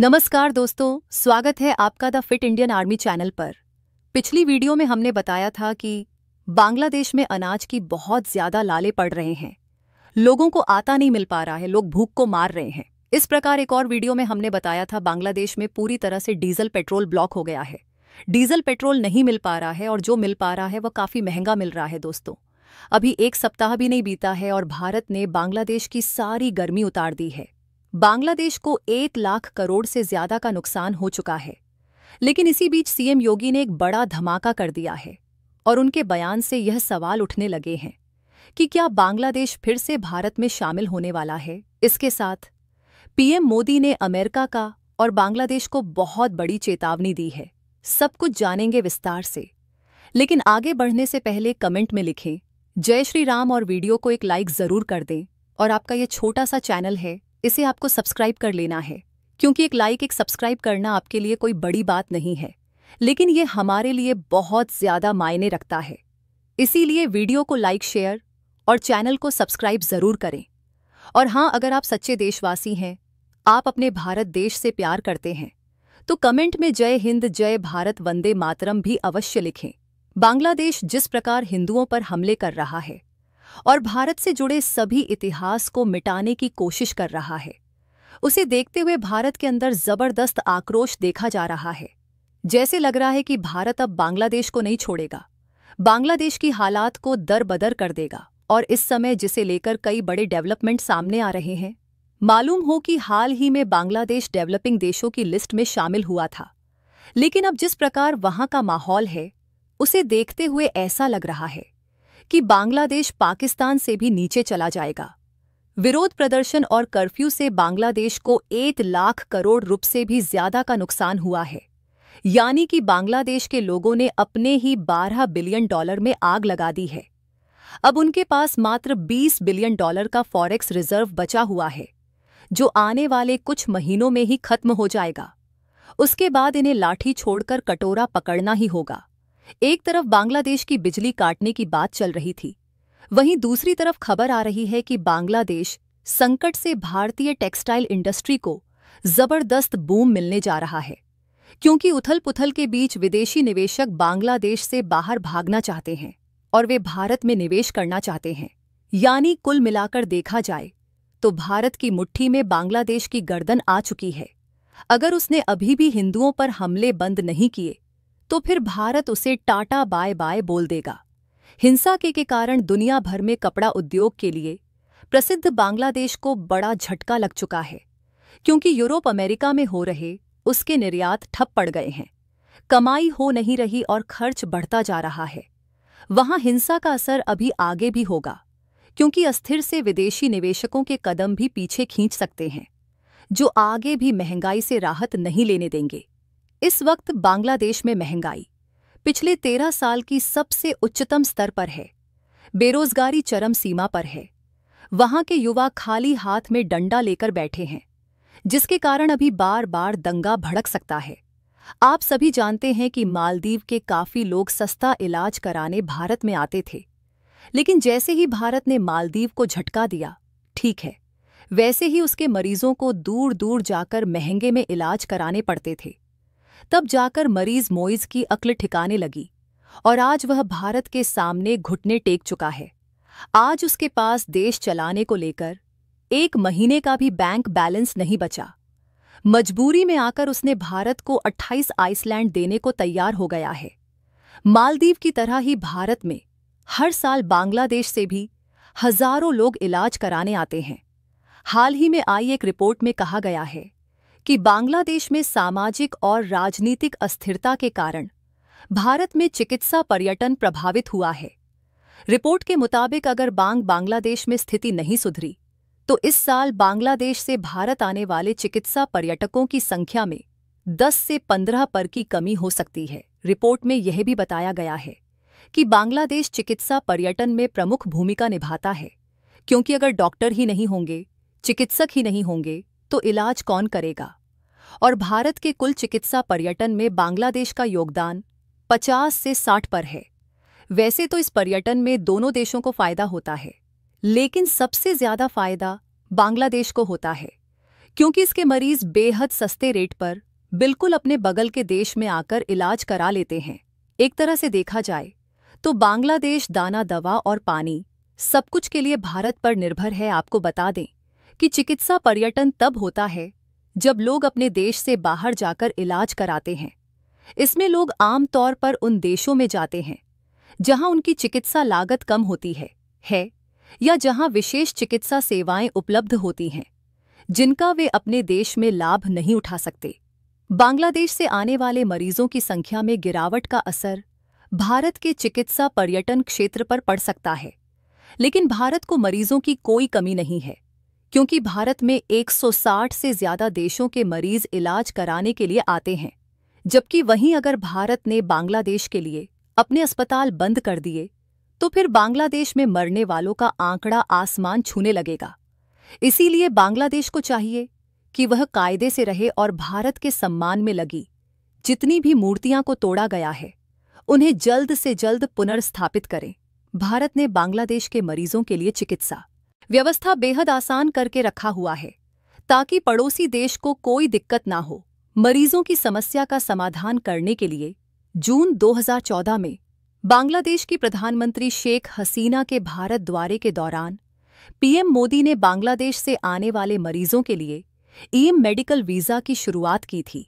नमस्कार दोस्तों स्वागत है आपका the fit Indian army channel पर पिछली वीडियो में हमने बताया था कि बांग्लादेश में अनाज की बहुत ज्यादा लाले पड़ रहे हैं लोगों को आता नहीं मिल पा रहा है लोग भूख को मार रहे हैं इस प्रकार एक और वीडियो में हमने बताया था बांग्लादेश में पूरी तरह से डीजल पेट्रोल ब्लॉक हो गया है डीजल पेट्रोल नहीं मिल पा रहा है और जो मिल पा रहा है वह काफी महंगा मिल रहा है दोस्तों अभी एक सप्ताह भी नहीं बीता है और भारत ने बांग्लादेश की सारी गर्मी उतार दी है बांग्लादेश को एक लाख करोड़ से ज्यादा का नुकसान हो चुका है लेकिन इसी बीच सीएम योगी ने एक बड़ा धमाका कर दिया है और उनके बयान से यह सवाल उठने लगे हैं कि क्या बांग्लादेश फिर से भारत में शामिल होने वाला है इसके साथ पीएम मोदी ने अमेरिका का और बांग्लादेश को बहुत बड़ी चेतावनी दी है सब कुछ जानेंगे विस्तार से लेकिन आगे बढ़ने से पहले कमेंट में लिखें जय श्री राम और वीडियो को एक लाइक ज़रूर कर दें और आपका यह छोटा सा चैनल है इसे आपको सब्सक्राइब कर लेना है क्योंकि एक लाइक एक सब्सक्राइब करना आपके लिए कोई बड़ी बात नहीं है लेकिन ये हमारे लिए बहुत ज़्यादा मायने रखता है इसीलिए वीडियो को लाइक शेयर और चैनल को सब्सक्राइब ज़रूर करें और हाँ अगर आप सच्चे देशवासी हैं आप अपने भारत देश से प्यार करते हैं तो कमेंट में जय हिंद जय भारत वंदे मातरम भी अवश्य लिखें बांग्लादेश जिस प्रकार हिंदुओं पर हमले कर रहा है और भारत से जुड़े सभी इतिहास को मिटाने की कोशिश कर रहा है उसे देखते हुए भारत के अंदर जबरदस्त आक्रोश देखा जा रहा है जैसे लग रहा है कि भारत अब बांग्लादेश को नहीं छोड़ेगा बांग्लादेश की हालात को दर बदर कर देगा और इस समय जिसे लेकर कई बड़े डेवलपमेंट सामने आ रहे हैं मालूम हो कि हाल ही में बांग्लादेश डेवलपिंग देशों की लिस्ट में शामिल हुआ था लेकिन अब जिस प्रकार वहां का माहौल है उसे देखते हुए ऐसा लग रहा है कि बांग्लादेश पाकिस्तान से भी नीचे चला जाएगा विरोध प्रदर्शन और कर्फ्यू से बांग्लादेश को एक लाख करोड़ रुप से भी ज्यादा का नुकसान हुआ है यानी कि बांग्लादेश के लोगों ने अपने ही 12 बिलियन डॉलर में आग लगा दी है अब उनके पास मात्र 20 बिलियन डॉलर का फॉरेक्स रिजर्व बचा हुआ है जो आने वाले कुछ महीनों में ही खत्म हो जाएगा उसके बाद इन्हें लाठी छोड़कर कटोरा पकड़ना ही होगा एक तरफ बांग्लादेश की बिजली काटने की बात चल रही थी वहीं दूसरी तरफ खबर आ रही है कि बांग्लादेश संकट से भारतीय टेक्सटाइल इंडस्ट्री को जबरदस्त बूम मिलने जा रहा है क्योंकि उथल पुथल के बीच विदेशी निवेशक बांग्लादेश से बाहर भागना चाहते हैं और वे भारत में निवेश करना चाहते हैं यानी कुल मिलाकर देखा जाए तो भारत की मुट्ठी में बांग्लादेश की गर्दन आ चुकी है अगर उसने अभी भी हिंदुओं पर हमले बंद नहीं किए तो फिर भारत उसे टाटा बाय बाय बोल देगा हिंसा के, के कारण दुनिया भर में कपड़ा उद्योग के लिए प्रसिद्ध बांग्लादेश को बड़ा झटका लग चुका है क्योंकि यूरोप अमेरिका में हो रहे उसके निर्यात ठप पड़ गए हैं कमाई हो नहीं रही और खर्च बढ़ता जा रहा है वहां हिंसा का असर अभी आगे भी होगा क्योंकि अस्थिर से विदेशी निवेशकों के कदम भी पीछे खींच सकते हैं जो आगे भी महंगाई से राहत नहीं लेने देंगे इस वक्त बांग्लादेश में महंगाई पिछले तेरह साल की सबसे उच्चतम स्तर पर है बेरोजगारी चरम सीमा पर है वहां के युवा खाली हाथ में डंडा लेकर बैठे हैं जिसके कारण अभी बार बार दंगा भड़क सकता है आप सभी जानते हैं कि मालदीव के काफी लोग सस्ता इलाज कराने भारत में आते थे लेकिन जैसे ही भारत ने मालदीव को झटका दिया ठीक है वैसे ही उसके मरीजों को दूर दूर जाकर महंगे में इलाज कराने पड़ते थे तब जाकर मरीज मोइज की अक्ल ठिकाने लगी और आज वह भारत के सामने घुटने टेक चुका है आज उसके पास देश चलाने को लेकर एक महीने का भी बैंक बैलेंस नहीं बचा मजबूरी में आकर उसने भारत को 28 आइसलैंड देने को तैयार हो गया है मालदीव की तरह ही भारत में हर साल बांग्लादेश से भी हजारों लोग इलाज कराने आते हैं हाल ही में आई एक रिपोर्ट में कहा गया है कि बांग्लादेश में सामाजिक और राजनीतिक अस्थिरता के कारण भारत में चिकित्सा पर्यटन प्रभावित हुआ है रिपोर्ट के मुताबिक अगर बांग बांग्लादेश में स्थिति नहीं सुधरी तो इस साल बांग्लादेश से भारत आने वाले चिकित्सा पर्यटकों की संख्या में 10 से 15 पर की कमी हो सकती है रिपोर्ट में यह भी बताया गया है कि बांग्लादेश चिकित्सा पर्यटन में प्रमुख भूमिका निभाता है क्योंकि अगर डॉक्टर ही नहीं होंगे चिकित्सक ही नहीं होंगे तो इलाज कौन करेगा और भारत के कुल चिकित्सा पर्यटन में बांग्लादेश का योगदान 50 से 60 पर है वैसे तो इस पर्यटन में दोनों देशों को फायदा होता है लेकिन सबसे ज्यादा फायदा बांग्लादेश को होता है क्योंकि इसके मरीज बेहद सस्ते रेट पर बिल्कुल अपने बगल के देश में आकर इलाज करा लेते हैं एक तरह से देखा जाए तो बांग्लादेश दाना दवा और पानी सब कुछ के लिए भारत पर निर्भर है आपको बता दें कि चिकित्सा पर्यटन तब होता है जब लोग अपने देश से बाहर जाकर इलाज कराते हैं इसमें लोग आमतौर पर उन देशों में जाते हैं जहां उनकी चिकित्सा लागत कम होती है है या जहां विशेष चिकित्सा सेवाएं उपलब्ध होती हैं जिनका वे अपने देश में लाभ नहीं उठा सकते बांग्लादेश से आने वाले मरीजों की संख्या में गिरावट का असर भारत के चिकित्सा पर्यटन क्षेत्र पर पड़ सकता है लेकिन भारत को मरीजों की कोई कमी नहीं है क्योंकि भारत में 160 से ज्यादा देशों के मरीज इलाज कराने के लिए आते हैं जबकि वहीं अगर भारत ने बांग्लादेश के लिए अपने अस्पताल बंद कर दिए तो फिर बांग्लादेश में मरने वालों का आंकड़ा आसमान छूने लगेगा इसीलिए बांग्लादेश को चाहिए कि वह कायदे से रहे और भारत के सम्मान में लगी जितनी भी मूर्तियां को तोड़ा गया है उन्हें जल्द से जल्द पुनर्स्थापित करें भारत ने बांग्लादेश के मरीजों के लिए चिकित्सा व्यवस्था बेहद आसान करके रखा हुआ है ताकि पड़ोसी देश को कोई दिक्कत ना हो मरीजों की समस्या का समाधान करने के लिए जून 2014 में बांग्लादेश की प्रधानमंत्री शेख हसीना के भारत द्वारे के दौरान पीएम मोदी ने बांग्लादेश से आने वाले मरीजों के लिए ई मेडिकल वीज़ा की शुरुआत की थी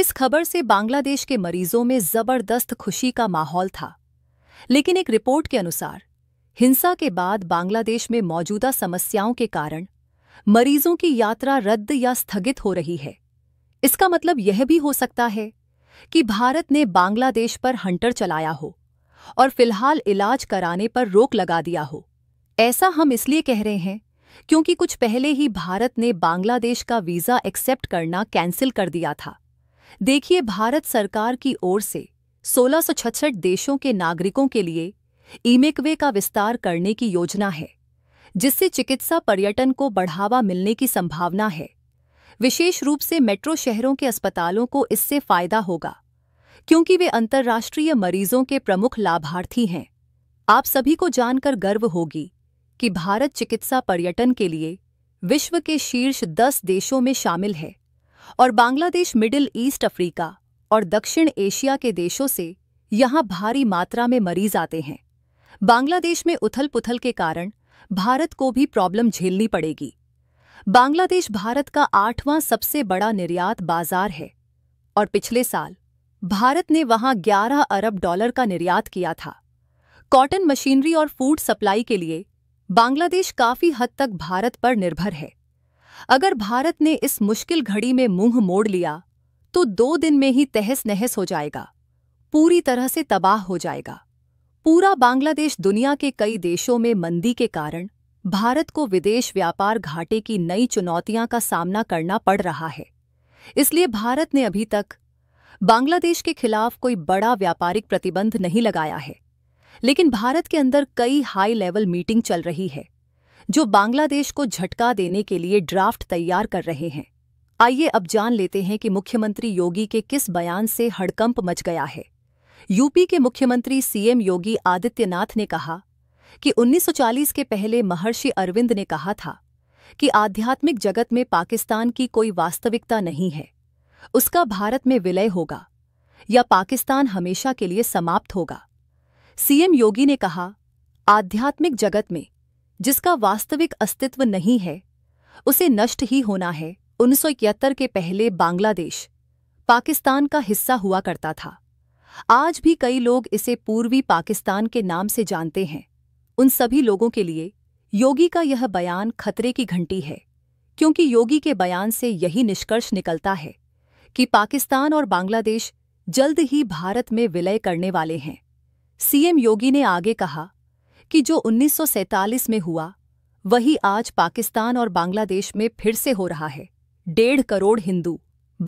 इस खबर से बांग्लादेश के मरीजों में ज़बरदस्त खुशी का माहौल था लेकिन एक रिपोर्ट के अनुसार हिंसा के बाद बांग्लादेश में मौजूदा समस्याओं के कारण मरीजों की यात्रा रद्द या स्थगित हो रही है इसका मतलब यह भी हो सकता है कि भारत ने बांग्लादेश पर हंटर चलाया हो और फिलहाल इलाज कराने पर रोक लगा दिया हो ऐसा हम इसलिए कह रहे हैं क्योंकि कुछ पहले ही भारत ने बांग्लादेश का वीज़ा एक्सेप्ट करना कैंसिल कर दिया था देखिए भारत सरकार की ओर से सोलह देशों के नागरिकों के लिए ईमेकवे का विस्तार करने की योजना है जिससे चिकित्सा पर्यटन को बढ़ावा मिलने की संभावना है विशेष रूप से मेट्रो शहरों के अस्पतालों को इससे फायदा होगा क्योंकि वे अंतर्राष्ट्रीय मरीजों के प्रमुख लाभार्थी हैं आप सभी को जानकर गर्व होगी कि भारत चिकित्सा पर्यटन के लिए विश्व के शीर्ष दस देशों में शामिल है और बांग्लादेश मिडिल ईस्ट अफ्रीका और दक्षिण एशिया के देशों से यहाँ भारी मात्रा में मरीज आते हैं बांग्लादेश में उथल पुथल के कारण भारत को भी प्रॉब्लम झेलनी पड़ेगी बांग्लादेश भारत का आठवां सबसे बड़ा निर्यात बाजार है और पिछले साल भारत ने वहां 11 अरब डॉलर का निर्यात किया था कॉटन मशीनरी और फूड सप्लाई के लिए बांग्लादेश काफी हद तक भारत पर निर्भर है अगर भारत ने इस मुश्किल घड़ी में मुंह मोड़ लिया तो दो दिन में ही तहस नहस हो जाएगा पूरी तरह से तबाह हो जाएगा पूरा बांग्लादेश दुनिया के कई देशों में मंदी के कारण भारत को विदेश व्यापार घाटे की नई चुनौतियां का सामना करना पड़ रहा है इसलिए भारत ने अभी तक बांग्लादेश के खिलाफ कोई बड़ा व्यापारिक प्रतिबंध नहीं लगाया है लेकिन भारत के अंदर कई हाई लेवल मीटिंग चल रही है जो बांग्लादेश को झटका देने के लिए ड्राफ्ट तैयार कर रहे हैं आइए अब जान लेते हैं कि मुख्यमंत्री योगी के किस बयान से हड़कंप मच गया है यूपी के मुख्यमंत्री सीएम योगी आदित्यनाथ ने कहा कि 1940 के पहले महर्षि अरविंद ने कहा था कि आध्यात्मिक जगत में पाकिस्तान की कोई वास्तविकता नहीं है उसका भारत में विलय होगा या पाकिस्तान हमेशा के लिए समाप्त होगा सीएम योगी ने कहा आध्यात्मिक जगत में जिसका वास्तविक अस्तित्व नहीं है उसे नष्ट ही होना है उन्नीस के पहले बांग्लादेश पाकिस्तान का हिस्सा हुआ करता था आज भी कई लोग इसे पूर्वी पाकिस्तान के नाम से जानते हैं उन सभी लोगों के लिए योगी का यह बयान खतरे की घंटी है क्योंकि योगी के बयान से यही निष्कर्ष निकलता है कि पाकिस्तान और बांग्लादेश जल्द ही भारत में विलय करने वाले हैं सीएम योगी ने आगे कहा कि जो 1947 में हुआ वही आज पाकिस्तान और बांग्लादेश में फिर से हो रहा है डेढ़ करोड़ हिंदू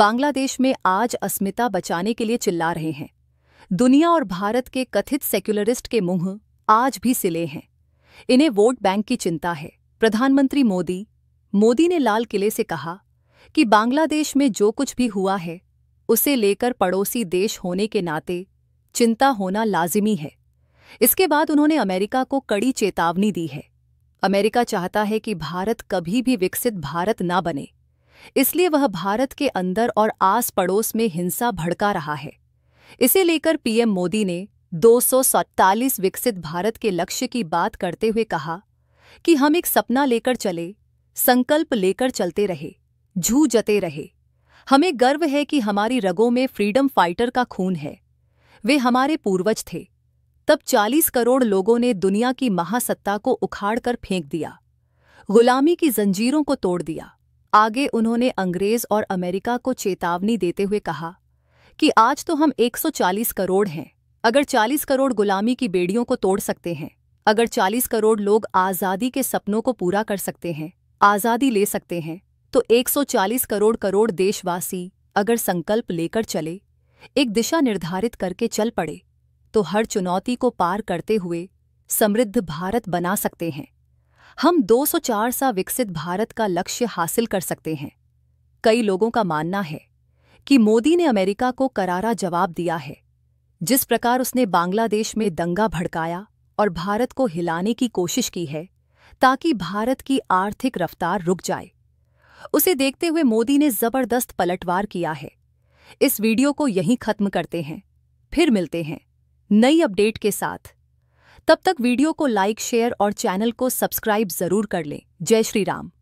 बांग्लादेश में आज अस्मिता बचाने के लिए चिल्ला रहे हैं दुनिया और भारत के कथित सेक्युलरिस्ट के मुंह आज भी सिले हैं इन्हें वोट बैंक की चिंता है प्रधानमंत्री मोदी मोदी ने लाल किले से कहा कि बांग्लादेश में जो कुछ भी हुआ है उसे लेकर पड़ोसी देश होने के नाते चिंता होना लाजिमी है इसके बाद उन्होंने अमेरिका को कड़ी चेतावनी दी है अमेरिका चाहता है कि भारत कभी भी विकसित भारत ना बने इसलिए वह भारत के अंदर और आस पड़ोस में हिंसा भड़का रहा है इसे लेकर पीएम मोदी ने दो विकसित भारत के लक्ष्य की बात करते हुए कहा कि हम एक सपना लेकर चले संकल्प लेकर चलते रहे झू जते रहे हमें गर्व है कि हमारी रगों में फ्रीडम फाइटर का खून है वे हमारे पूर्वज थे तब 40 करोड़ लोगों ने दुनिया की महासत्ता को उखाड़ कर फेंक दिया गुलामी की जंजीरों को तोड़ दिया आगे उन्होंने अंग्रेज और अमेरिका को चेतावनी देते हुए कहा कि आज तो हम 140 करोड़ हैं अगर 40 करोड़ गुलामी की बेड़ियों को तोड़ सकते हैं अगर 40 करोड़ लोग आज़ादी के सपनों को पूरा कर सकते हैं आज़ादी ले सकते हैं तो 140 करोड़ करोड़ देशवासी अगर संकल्प लेकर चले एक दिशा निर्धारित करके चल पड़े तो हर चुनौती को पार करते हुए समृद्ध भारत बना सकते हैं हम 204 सा विकसित भारत का लक्ष्य हासिल कर सकते हैं कई लोगों का मानना है कि मोदी ने अमेरिका को करारा जवाब दिया है जिस प्रकार उसने बांग्लादेश में दंगा भड़काया और भारत को हिलाने की कोशिश की है ताकि भारत की आर्थिक रफ्तार रुक जाए उसे देखते हुए मोदी ने जबरदस्त पलटवार किया है इस वीडियो को यहीं खत्म करते हैं फिर मिलते हैं नई अपडेट के साथ तब तक वीडियो को लाइक शेयर और चैनल को सब्सक्राइब जरूर कर लें जय श्री राम